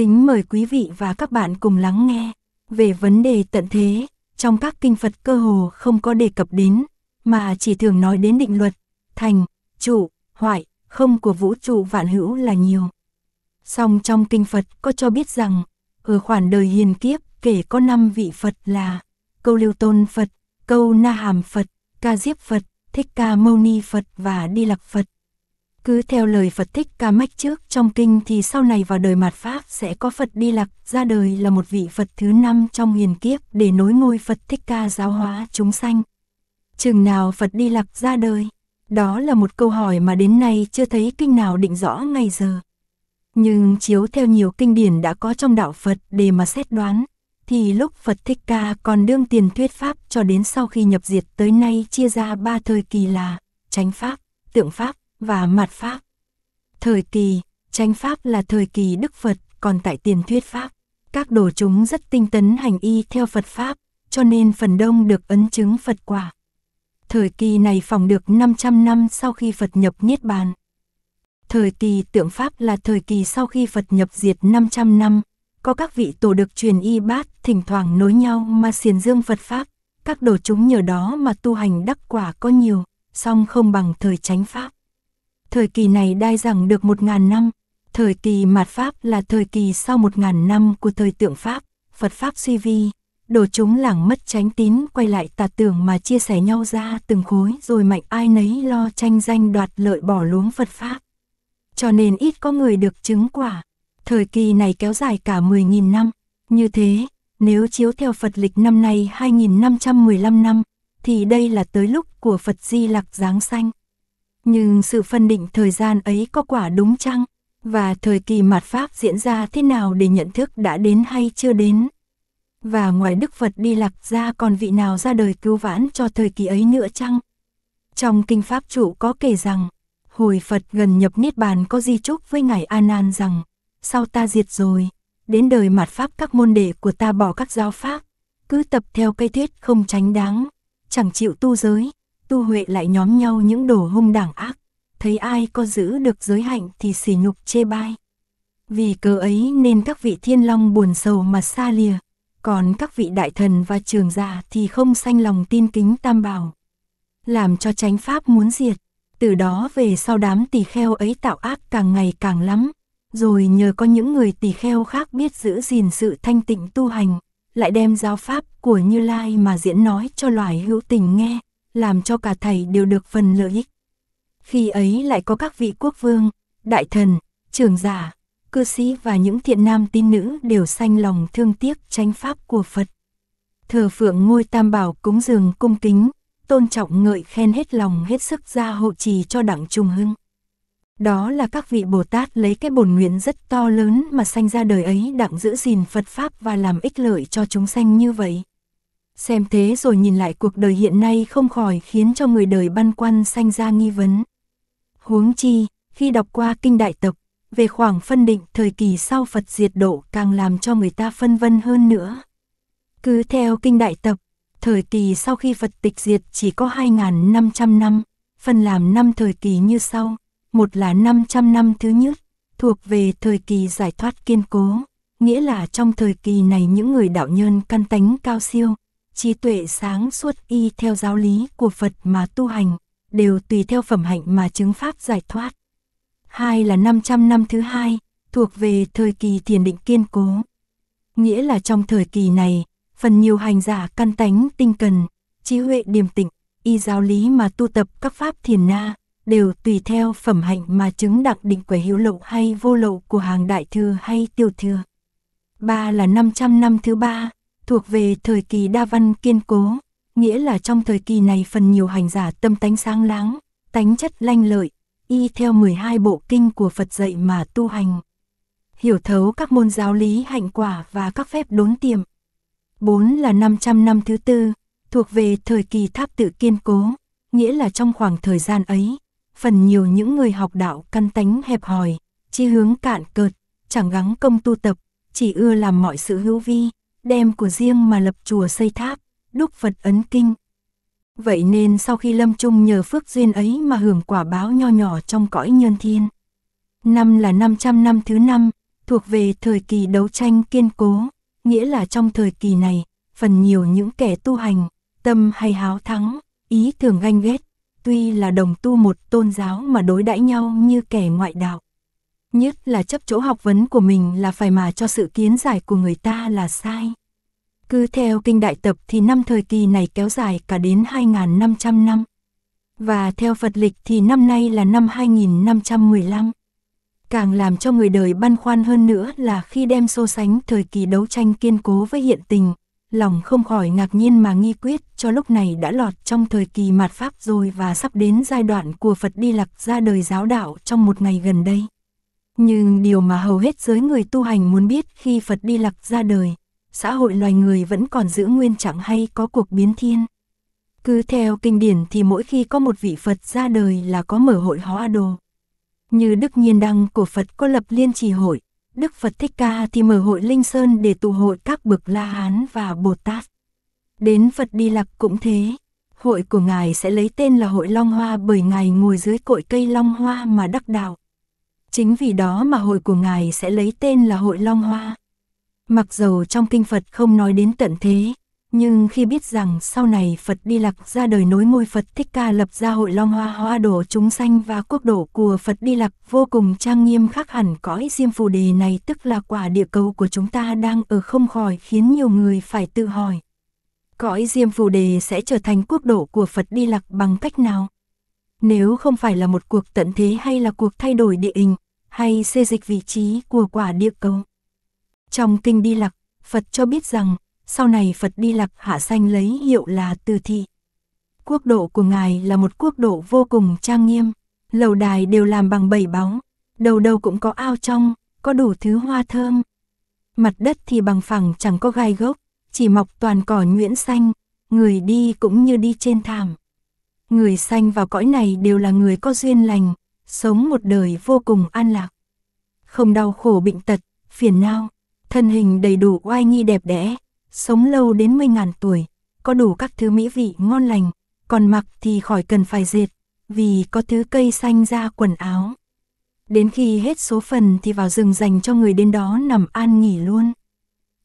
Kính mời quý vị và các bạn cùng lắng nghe về vấn đề tận thế, trong các kinh Phật cơ hồ không có đề cập đến, mà chỉ thường nói đến định luật, thành, trụ, hoại, không của vũ trụ vạn hữu là nhiều. Song trong kinh Phật có cho biết rằng, ở khoản đời hiền kiếp kể có năm vị Phật là Câu Lưu Tôn Phật, Câu Na Hàm Phật, Ca Diếp Phật, Thích Ca Mâu Ni Phật và Đi Lặc Phật. Cứ theo lời Phật Thích Ca Mách trước trong kinh thì sau này vào đời mạt Pháp sẽ có Phật Đi Lạc, ra đời là một vị Phật thứ năm trong hiền kiếp để nối ngôi Phật Thích Ca giáo hóa chúng sanh. Chừng nào Phật Đi Lạc ra đời? Đó là một câu hỏi mà đến nay chưa thấy kinh nào định rõ ngay giờ. Nhưng chiếu theo nhiều kinh điển đã có trong đạo Phật để mà xét đoán, thì lúc Phật Thích Ca còn đương tiền thuyết Pháp cho đến sau khi nhập diệt tới nay chia ra ba thời kỳ là chánh Pháp, tượng Pháp và mặt Pháp. Thời kỳ tranh Pháp là thời kỳ Đức Phật, còn tại tiền thuyết Pháp, các đồ chúng rất tinh tấn hành y theo Phật Pháp, cho nên phần đông được ấn chứng Phật quả. Thời kỳ này phòng được 500 năm sau khi Phật nhập Niết Bàn. Thời kỳ tượng Pháp là thời kỳ sau khi Phật nhập diệt 500 năm, có các vị tổ được truyền y bát thỉnh thoảng nối nhau mà xiền dương Phật Pháp, các đồ chúng nhờ đó mà tu hành đắc quả có nhiều, song không bằng thời chánh Pháp thời kỳ này đai rằng được 1.000 năm, thời kỳ mạt Pháp là thời kỳ sau 1.000 năm của thời tượng Pháp, Phật Pháp suy vi, đồ chúng làng mất tránh tín quay lại tà tưởng mà chia sẻ nhau ra từng khối rồi mạnh ai nấy lo tranh danh đoạt lợi bỏ luống Phật Pháp. Cho nên ít có người được chứng quả, thời kỳ này kéo dài cả 10.000 năm, như thế, nếu chiếu theo Phật lịch năm nay 2515 năm, thì đây là tới lúc của Phật Di Lặc Giáng Sanh. Nhưng sự phân định thời gian ấy có quả đúng chăng? Và thời kỳ mạt Pháp diễn ra thế nào để nhận thức đã đến hay chưa đến? Và ngoài Đức Phật đi lạc ra còn vị nào ra đời cứu vãn cho thời kỳ ấy nữa chăng? Trong Kinh Pháp Trụ có kể rằng, hồi Phật gần nhập Niết Bàn có di chúc với Ngài a nan rằng, sau ta diệt rồi, đến đời mạt Pháp các môn đệ của ta bỏ các giáo Pháp, cứ tập theo cây thuyết không tránh đáng, chẳng chịu tu giới, tu huệ lại nhóm nhau những đồ hung đảng ác, thấy ai có giữ được giới hạnh thì xỉ nhục chê bai. Vì cớ ấy nên các vị thiên long buồn sầu mà xa lìa, còn các vị đại thần và trường giả thì không sanh lòng tin kính tam bảo, làm cho chánh pháp muốn diệt. Từ đó về sau đám tỳ kheo ấy tạo ác càng ngày càng lắm, rồi nhờ có những người tỳ kheo khác biết giữ gìn sự thanh tịnh tu hành, lại đem giáo pháp của Như Lai mà diễn nói cho loài hữu tình nghe, làm cho cả thầy đều được phần lợi ích. Khi ấy lại có các vị quốc vương, đại thần, trưởng giả, cư sĩ và những thiện nam tín nữ đều sanh lòng thương tiếc tranh pháp của Phật. Thờ phượng ngôi tam bảo cúng dường cung kính, tôn trọng ngợi khen hết lòng hết sức ra hộ trì cho đặng trung hưng. Đó là các vị Bồ Tát lấy cái bổn nguyện rất to lớn mà sanh ra đời ấy đặng giữ gìn Phật Pháp và làm ích lợi cho chúng sanh như vậy. Xem thế rồi nhìn lại cuộc đời hiện nay không khỏi khiến cho người đời băn khoăn sanh ra nghi vấn. Huống chi, khi đọc qua kinh đại tộc, về khoảng phân định thời kỳ sau Phật diệt độ càng làm cho người ta phân vân hơn nữa. Cứ theo kinh đại tập, thời kỳ sau khi Phật tịch diệt chỉ có 2.500 năm, phân làm năm thời kỳ như sau. Một là 500 năm thứ nhất, thuộc về thời kỳ giải thoát kiên cố, nghĩa là trong thời kỳ này những người đạo nhân căn tánh cao siêu, trí tuệ sáng suốt y theo giáo lý của Phật mà tu hành, đều tùy theo phẩm hạnh mà chứng pháp giải thoát. Hai là 500 năm thứ hai, thuộc về thời kỳ thiền định kiên cố. Nghĩa là trong thời kỳ này, phần nhiều hành giả căn tánh tinh cần, trí huệ điềm tĩnh, y giáo lý mà tu tập các pháp thiền na, đều tùy theo phẩm hạnh mà chứng đặc định quẻ hữu lậu hay vô lậu của hàng đại thừa hay tiểu thừa. Ba là 500 năm thứ ba, thuộc về thời kỳ đa văn kiên cố, nghĩa là trong thời kỳ này phần nhiều hành giả tâm tánh sáng láng, tánh chất lanh lợi, y theo 12 bộ kinh của Phật dạy mà tu hành. Hiểu thấu các môn giáo lý hạnh quả và các phép đốn tiềm. 4 là 500 năm thứ tư, thuộc về thời kỳ tháp tự kiên cố, nghĩa là trong khoảng thời gian ấy, phần nhiều những người học đạo căn tánh hẹp hòi, chi hướng cạn cợt, chẳng gắng công tu tập, chỉ ưa làm mọi sự hữu vi, đem của riêng mà lập chùa xây tháp, đúc phật ấn kinh. Vậy nên sau khi Lâm Trung nhờ phước duyên ấy mà hưởng quả báo nho nhỏ trong cõi nhân thiên. Năm là 500 năm thứ năm, thuộc về thời kỳ đấu tranh kiên cố, nghĩa là trong thời kỳ này, phần nhiều những kẻ tu hành, tâm hay háo thắng, ý thường ganh ghét, tuy là đồng tu một tôn giáo mà đối đãi nhau như kẻ ngoại đạo nhất là chấp chỗ học vấn của mình là phải mà cho sự kiến giải của người ta là sai. Cứ theo kinh đại tập thì năm thời kỳ này kéo dài cả đến 2.500 năm. Và theo Phật lịch thì năm nay là năm 2515. Càng làm cho người đời băn khoăn hơn nữa là khi đem so sánh thời kỳ đấu tranh kiên cố với hiện tình, lòng không khỏi ngạc nhiên mà nghi quyết cho lúc này đã lọt trong thời kỳ mạt Pháp rồi và sắp đến giai đoạn của Phật đi lạc ra đời giáo đạo trong một ngày gần đây. Nhưng điều mà hầu hết giới người tu hành muốn biết khi Phật đi lạc ra đời, xã hội loài người vẫn còn giữ nguyên chẳng hay có cuộc biến thiên. Cứ theo kinh điển thì mỗi khi có một vị Phật ra đời là có mở hội hóa đồ. Như Đức Nhiên Đăng của Phật có lập liên trì hội, Đức Phật Thích Ca thì mở hội Linh Sơn để tụ hội các bậc La Hán và Bồ Tát. Đến Phật Đi Lặc cũng thế, hội của Ngài sẽ lấy tên là hội Long Hoa bởi Ngài ngồi dưới cội cây Long Hoa mà đắc đạo. Chính vì đó mà hội của ngài sẽ lấy tên là hội Long Hoa. Mặc dầu trong kinh Phật không nói đến tận thế, nhưng khi biết rằng sau này Phật đi lạc ra đời nối ngôi Phật Thích Ca lập ra hội Long Hoa Hoa đổ chúng sanh và quốc độ của Phật đi lạc vô cùng trang nghiêm khác hẳn cõi diêm phù đề này tức là quả địa cầu của chúng ta đang ở không khỏi khiến nhiều người phải tự hỏi. Cõi diêm phù đề sẽ trở thành quốc độ của Phật đi lạc bằng cách nào? Nếu không phải là một cuộc tận thế hay là cuộc thay đổi địa hình, hay xê dịch vị trí của quả địa cầu. Trong kinh đi lạc, Phật cho biết rằng, sau này Phật đi lạc hạ sanh lấy hiệu là từ thị. Quốc độ của Ngài là một quốc độ vô cùng trang nghiêm, lầu đài đều làm bằng bảy bóng, đầu đầu cũng có ao trong, có đủ thứ hoa thơm. Mặt đất thì bằng phẳng chẳng có gai gốc, chỉ mọc toàn cỏ nhuyễn xanh, người đi cũng như đi trên thảm người sanh vào cõi này đều là người có duyên lành, sống một đời vô cùng an lạc. Không đau khổ bệnh tật, phiền não, thân hình đầy đủ oai nghi đẹp đẽ, sống lâu đến mươi ngàn tuổi, có đủ các thứ mỹ vị ngon lành, còn mặc thì khỏi cần phải diệt, vì có thứ cây xanh ra quần áo. Đến khi hết số phần thì vào rừng dành cho người đến đó nằm an nghỉ luôn.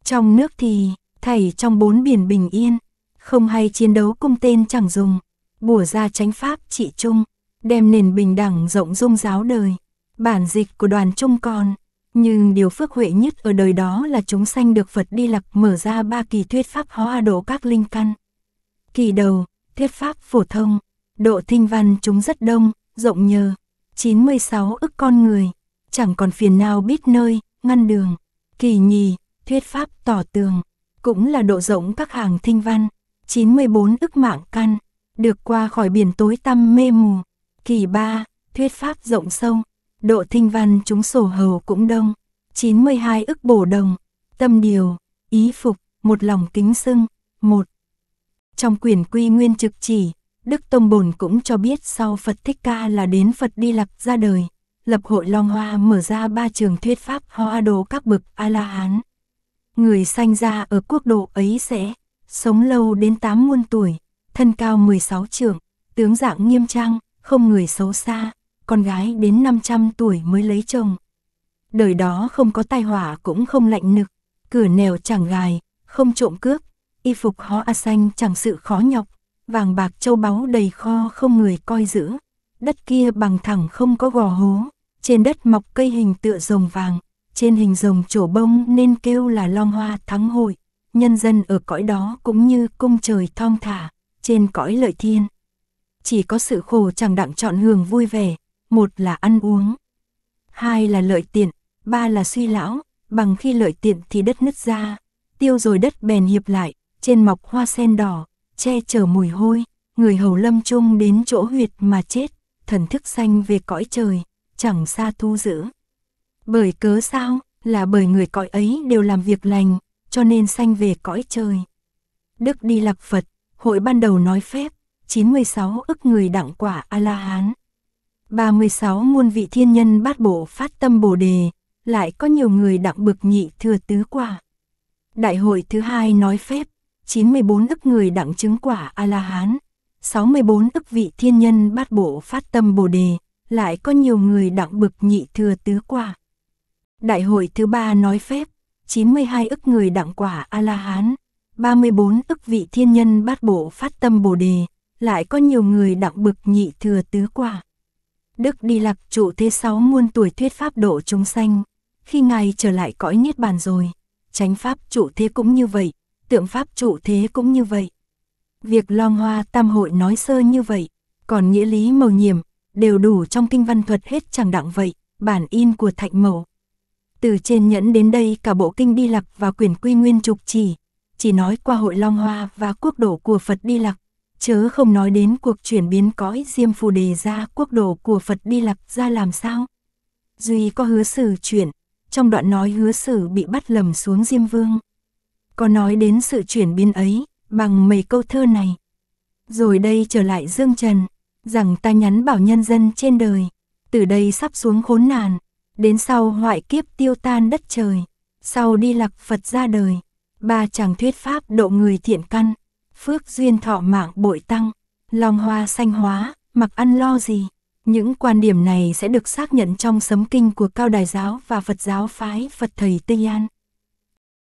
Trong nước thì, thảy trong bốn biển bình yên, không hay chiến đấu cung tên chẳng dùng, bùa ra chánh pháp trị trung đem nền bình đẳng rộng dung giáo đời. Bản dịch của đoàn trung còn, nhưng điều phước huệ nhất ở đời đó là chúng sanh được Phật đi lạc mở ra ba kỳ thuyết pháp hóa độ các linh căn. Kỳ đầu, thuyết pháp phổ thông, độ thinh văn chúng rất đông, rộng nhờ, 96 ức con người, chẳng còn phiền nào biết nơi, ngăn đường. Kỳ nhì, thuyết pháp tỏ tường, cũng là độ rộng các hàng thinh văn, 94 ức mạng căn, được qua khỏi biển tối tăm mê mù. Kỳ ba thuyết pháp rộng sâu. Độ thinh văn chúng sổ hầu cũng đông. 92 ức bổ đồng. Tâm điều, ý phục, một lòng kính sưng. Một. Trong quyển quy nguyên trực chỉ, Đức Tông Bồn cũng cho biết sau Phật Thích Ca là đến Phật Đi Lặc ra đời, lập hội Long Hoa mở ra ba trường thuyết pháp hoa đồ các bậc A-la-hán. Người sanh ra ở quốc độ ấy sẽ sống lâu đến tám muôn tuổi, thân cao 16 trượng, tướng dạng nghiêm trang, không người xấu xa, con gái đến 500 tuổi mới lấy chồng. Đời đó không có tai họa cũng không lạnh nực, cửa nèo chẳng gài, không trộm cướp, y phục họ a xanh chẳng sự khó nhọc, vàng bạc châu báu đầy kho không người coi giữ. Đất kia bằng thẳng không có gò hố, trên đất mọc cây hình tựa rồng vàng, trên hình rồng trổ bông nên kêu là long hoa thắng hội. Nhân dân ở cõi đó cũng như cung trời thong thả, trên cõi lợi thiên. Chỉ có sự khổ chẳng đặng chọn hưởng vui vẻ, một là ăn uống, hai là lợi tiện, ba là suy lão, bằng khi lợi tiện thì đất nứt ra, tiêu rồi đất bèn hiệp lại, trên mọc hoa sen đỏ, che chở mùi hôi, người hầu lâm chung đến chỗ huyệt mà chết, thần thức xanh về cõi trời, chẳng xa thu giữ. Bởi cớ sao, là bởi người cõi ấy đều làm việc lành, cho nên sanh về cõi trời. Đức Đi Lạc Phật, Hội ban đầu nói phép, 96 ức người đặng quả A-la-hán. 36 muôn vị thiên nhân bát bộ phát tâm bồ đề, lại có nhiều người đặng bực nhị thừa tứ quả. Đại hội thứ hai nói phép, 94 ức người đặng chứng quả A-la-hán, 64 ức vị thiên nhân bát bộ phát tâm bồ đề, lại có nhiều người đặng bực nhị thừa tứ quả. Đại hội thứ ba nói phép, 92 ức người đặng quả A-la-hán, 34 ức vị thiên nhân bát bộ phát tâm bồ đề, lại có nhiều người đặng bực nhị thừa tứ quả. Đức Đi Lạc trụ thế sáu muôn tuổi thuyết pháp độ chúng sanh, khi Ngài trở lại cõi Niết Bàn rồi, chánh pháp trụ thế cũng như vậy, tượng pháp trụ thế cũng như vậy. Việc Long Hoa Tam Hội nói sơ như vậy, còn nghĩa lý màu nhiệm, đều đủ trong kinh văn thuật hết chẳng đặng vậy, bản in của Thạch Mậu. Từ trên nhẫn đến đây cả bộ kinh Đi Lạc và quyển quy nguyên trục chỉ, chỉ nói qua hội Long Hoa và quốc độ của Phật Di Lặc, chớ không nói đến cuộc chuyển biến cõi Diêm Phù Đề ra quốc độ của Phật Di Lặc ra làm sao. Duy có hứa sử chuyển, trong đoạn nói hứa sử bị bắt lầm xuống Diêm Vương. Có nói đến sự chuyển biến ấy, bằng mấy câu thơ này. Rồi đây trở lại Dương Trần, rằng ta nhắn bảo nhân dân trên đời, từ đây sắp xuống khốn nạn, đến sau hoại kiếp tiêu tan đất trời, sau đi Lặc Phật ra đời, ba chàng thuyết pháp độ người thiện căn, phước duyên thọ mạng bội tăng, lòng hoa xanh hóa, mặc ăn lo gì. Những quan điểm này sẽ được xác nhận trong sấm kinh của Cao Đài Giáo và Phật Giáo Phái Phật Thầy Tây An.